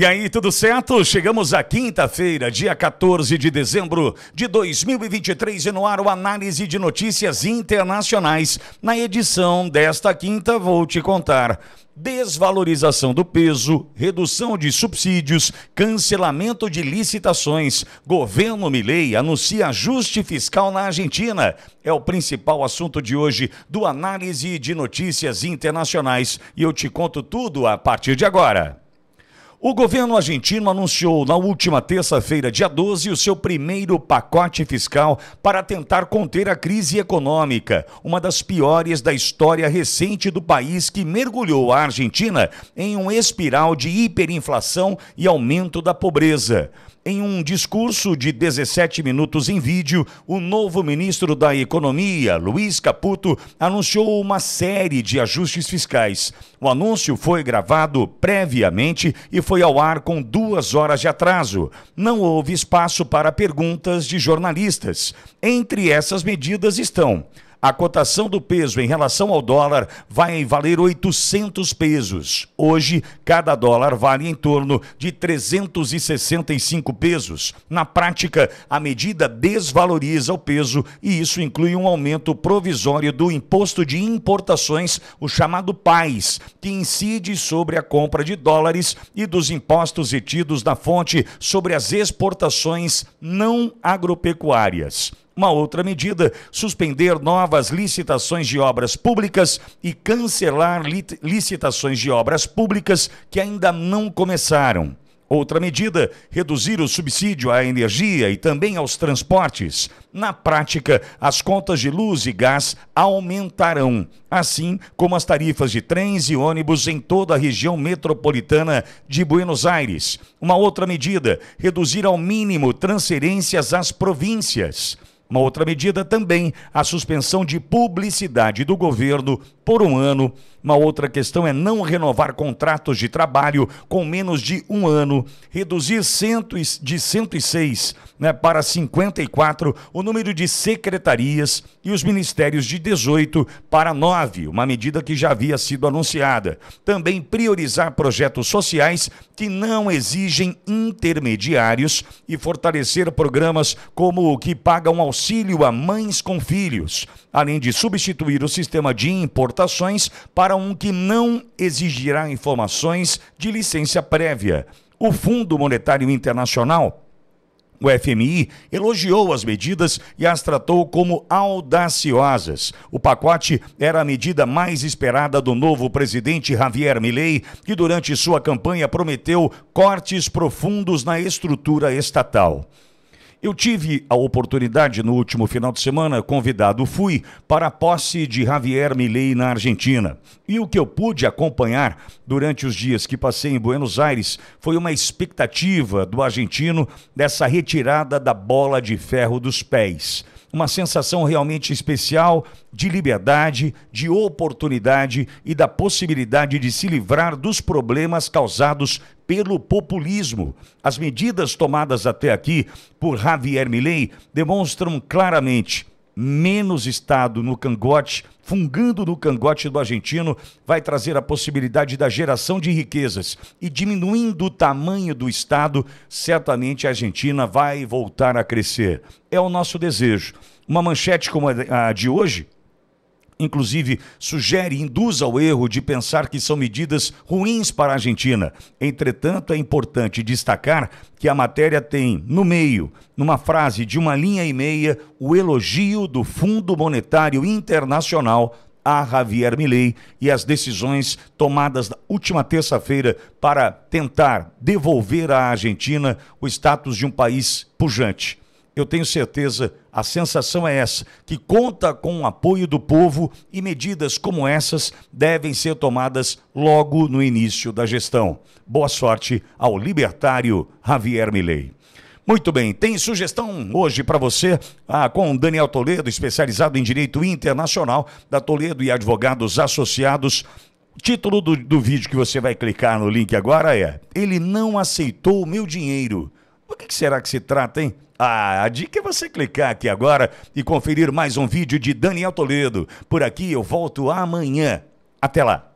E aí, tudo certo? Chegamos à quinta-feira, dia 14 de dezembro de 2023, e no ar o análise de notícias internacionais. Na edição desta quinta, vou te contar desvalorização do peso, redução de subsídios, cancelamento de licitações. Governo Milei anuncia ajuste fiscal na Argentina. É o principal assunto de hoje do análise de notícias internacionais e eu te conto tudo a partir de agora. O governo argentino anunciou na última terça-feira, dia 12, o seu primeiro pacote fiscal para tentar conter a crise econômica, uma das piores da história recente do país que mergulhou a Argentina em um espiral de hiperinflação e aumento da pobreza. Em um discurso de 17 minutos em vídeo, o novo ministro da Economia, Luiz Caputo, anunciou uma série de ajustes fiscais. O anúncio foi gravado previamente e foi ao ar com duas horas de atraso. Não houve espaço para perguntas de jornalistas. Entre essas medidas estão a cotação do peso em relação ao dólar vai valer 800 pesos. Hoje, cada dólar vale em torno de 365 pesos. Na prática, a medida desvaloriza o peso e isso inclui um aumento provisório do imposto de importações, o chamado PAIS, que incide sobre a compra de dólares e dos impostos retidos da fonte sobre as exportações não agropecuárias. Uma outra medida, suspender novas licitações de obras públicas e cancelar licitações de obras públicas que ainda não começaram. Outra medida, reduzir o subsídio à energia e também aos transportes. Na prática, as contas de luz e gás aumentarão, assim como as tarifas de trens e ônibus em toda a região metropolitana de Buenos Aires. Uma outra medida, reduzir ao mínimo transferências às províncias. Uma outra medida também a suspensão de publicidade do governo por um ano. Uma outra questão é não renovar contratos de trabalho com menos de um ano, reduzir cento, de 106 né, para 54 o número de secretarias e os ministérios de 18 para 9, uma medida que já havia sido anunciada. Também priorizar projetos sociais que não exigem intermediários e fortalecer programas como o que paga um auxílio a mães com filhos, além de substituir o sistema de importação para um que não exigirá informações de licença prévia. O Fundo Monetário Internacional o FMI elogiou as medidas e as tratou como audaciosas. O pacote era a medida mais esperada do novo presidente Javier Milei, que durante sua campanha prometeu cortes profundos na estrutura estatal. Eu tive a oportunidade no último final de semana, convidado fui para a posse de Javier Milei na Argentina. E o que eu pude acompanhar durante os dias que passei em Buenos Aires foi uma expectativa do argentino dessa retirada da bola de ferro dos pés uma sensação realmente especial de liberdade, de oportunidade e da possibilidade de se livrar dos problemas causados pelo populismo. As medidas tomadas até aqui por Javier Milei demonstram claramente menos Estado no cangote, fungando no cangote do argentino, vai trazer a possibilidade da geração de riquezas. E diminuindo o tamanho do Estado, certamente a Argentina vai voltar a crescer. É o nosso desejo. Uma manchete como a de hoje inclusive, sugere induz ao erro de pensar que são medidas ruins para a Argentina. Entretanto, é importante destacar que a matéria tem, no meio, numa frase de uma linha e meia, o elogio do Fundo Monetário Internacional a Javier Milei e as decisões tomadas na última terça-feira para tentar devolver à Argentina o status de um país pujante eu tenho certeza, a sensação é essa, que conta com o apoio do povo e medidas como essas devem ser tomadas logo no início da gestão. Boa sorte ao libertário Javier Milei. Muito bem, tem sugestão hoje para você ah, com Daniel Toledo, especializado em Direito Internacional da Toledo e Advogados Associados. O título do, do vídeo que você vai clicar no link agora é Ele não aceitou o meu dinheiro. O que será que se trata, hein? Ah, a dica é você clicar aqui agora e conferir mais um vídeo de Daniel Toledo. Por aqui eu volto amanhã. Até lá!